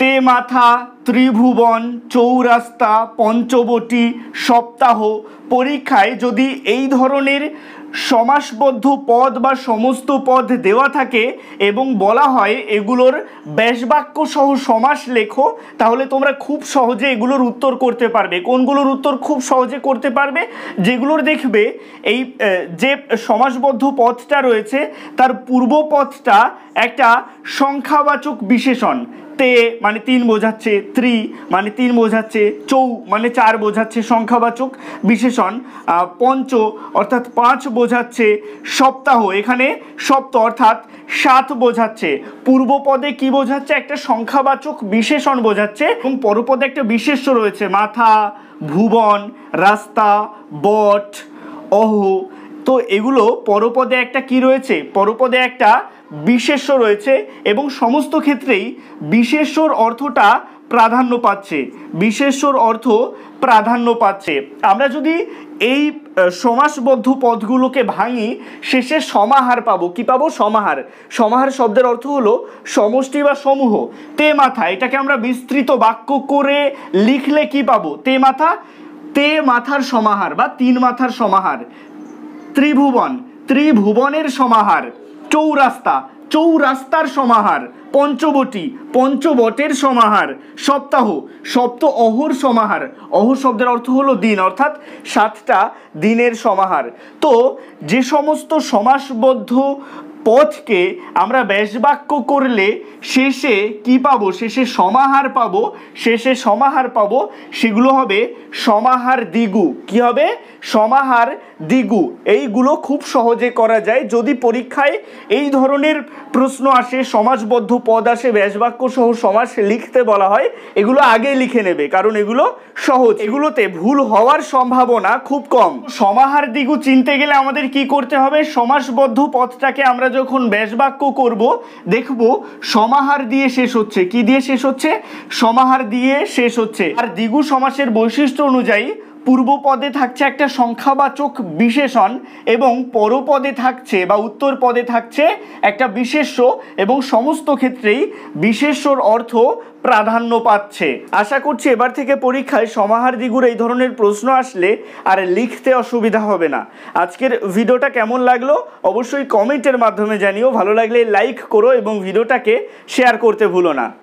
তেমাথা ত্রিভুবন চৌরাস্তা পঞ্চবটি সপ্তাহ পরীক্ষায় যদি এই ধরনের সমাসবদ্ধ পদ বা সমস্ত পদ দেওয়া থাকে এবং বলা হয় এগুলোর ব্যাসবাক্য সহ সমাস লেখো তাহলে তোমরা খুব সহজে এগুলোর উত্তর করতে পারবে কোনগুলোর উত্তর খুব সহজে করতে পারবে যেগুলোর দেখবে এই যে সমাসবদ্ধ পথটা রয়েছে তার পূর্ব পথটা একটা সংখ্যাবাচক বিশেষণ তে মানে তিন বোঝাচ্ছে ত্রি মানে তিন বোঝাচ্ছে চৌ মানে চার বোঝাচ্ছে সংখ্যাবাচক বিশেষণ পঞ্চ অর্থাৎ পাঁচ বোঝাচ্ছে সপ্তাহ এখানে সপ্ত অর্থাৎ সাত বোঝাচ্ছে পূর্বপদে কি বোঝাচ্ছে একটা সংখ্যাবাচক বিশেষণ বোঝাচ্ছে এবং পরপদে একটা বিশেষ্য রয়েছে মাথা ভুবন রাস্তা বট অহ তো এগুলো পরপদে একটা কি রয়েছে পরপদে একটা বিশেষ্য রয়েছে এবং সমস্ত ক্ষেত্রেই বিশেষ্যর অর্থটা প্রাধান্য পাচ্ছে বিশেষ্যর অর্থ প্রাধান্য পাচ্ছে আমরা যদি এই সমাসবদ্ধ পদগুলোকে ভাঙি শেষে সমাহার পাবো কি পাবো সমাহার সমাহার শব্দের অর্থ হলো সমষ্টি বা সমূহ তে মাথা এটাকে আমরা বিস্তৃত বাক্য করে লিখলে কি পাবো তে মাথা তে মাথার সমাহার বা তিন মাথার সমাহার ত্রিভুবন ত্রিভুবনের সমাহার চৌরাস্তা চৌরাস্তার সমাহার পঞ্চবটি পঞ্চবটের সমাহার সপ্তাহ সপ্ত অহর সমাহার অহর শব্দের অর্থ হলো দিন অর্থাৎ সাতটা দিনের সমাহার তো যে সমস্ত সমাসবদ্ধ পথকে আমরা ব্যাসবাক্য করলে শেষে কি পাব শেষে সমাহার পাবো শেষে সমাহার পাবো সেগুলো হবে সমাহার দিগু কি হবে সমাহার দিগু এইগুলো খুব সহজে করা যায় যদি পরীক্ষায় এই ধরনের প্রশ্ন আসে সমাজবদ্ধ পদ আসে ব্যাসবাক্য সহ সমাজ লিখতে বলা হয় এগুলো আগে লিখে নেবে কারণ এগুলো সহজ এগুলোতে ভুল হওয়ার সম্ভাবনা খুব কম সমাহার দিগু চিনতে গেলে আমাদের কি করতে হবে সমাসবদ্ধ পথটাকে আমরা যখন ব্যাসবাক্য করব দেখব সমাহার দিয়ে শেষ হচ্ছে কি দিয়ে শেষ হচ্ছে সমাহার দিয়ে শেষ হচ্ছে আর দ্বিগু সমাসের বৈশিষ্ট্য অনুযায়ী পূর্বপদে থাকছে একটা সংখ্যাবাচক বিশেষণ এবং পরপদে থাকছে বা উত্তর পদে থাকছে একটা বিশেষ্য এবং সমস্ত ক্ষেত্রেই বিশেষ্যর অর্থ প্রাধান্য পাচ্ছে আশা করছি এবার থেকে পরীক্ষায় সমাহার দিগুর এই ধরনের প্রশ্ন আসলে আর লিখতে অসুবিধা হবে না আজকের ভিডিওটা কেমন লাগলো অবশ্যই কমেন্টের মাধ্যমে মাধ্যমে জানিও ভালো লাগলে লাইক করো এবং ভিডিওটাকে শেয়ার করতে ভুলো না